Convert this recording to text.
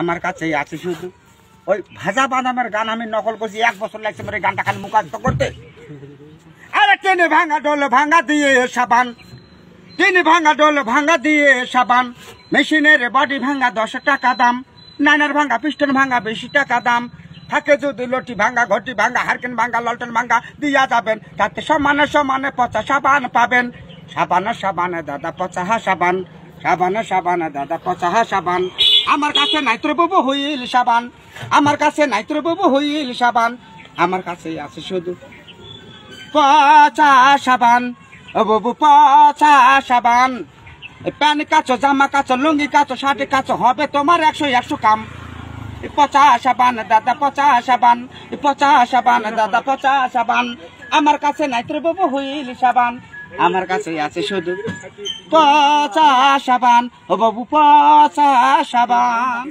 আমার কাছে আছে শুধু ওই ভাজা বাদামের গান আমি নকল করছি এক বছর লাগছে মানে গানটা খালি মুখাস্ত করতে আরে টেনে ভাঙা ডোল ভাঙা দিয়ে সাবান টেনে ভাঙা ডোল ভাঙা দিয়ে সাবান মেশিনের বডি ভাঙা দশ টাকা দাম নানার ভাঙা পিস্টন ভাঙা বেশি টাকা দাম থাকে যদি লটি ভাঙা ঘটি ভাঙা হারকেন ভাঙা লটন ভাঙা দিয়া যাবেন তাতে সমানে সমানে পচা সাবান পাবেন সাবান সাবানে দাদা পচা হা সাবান সাবানা সাবানা দাদা পচাহা সাবান আমার কাছে নাইত্রবাবু হইল সাবান আমার কাছে নাইত্রবাবু হইল সাবান আমার কাছে আছে শুধু পচা সাবান ও বাবু পচা সাবান প্যান্ট কাছো জামা কাচো লুঙ্গি কাচ শার্ট কাছো হবে তোমার একশো একশো কাম পচা সাবান দাদা পচা সাবান পচা সাবান দাদা পচা সাবান আমার কাছে নাইত্রবাবু হইল সাবান আমার কাছে আছে শুধু পচা সাবান ও বাবু পচা সাবান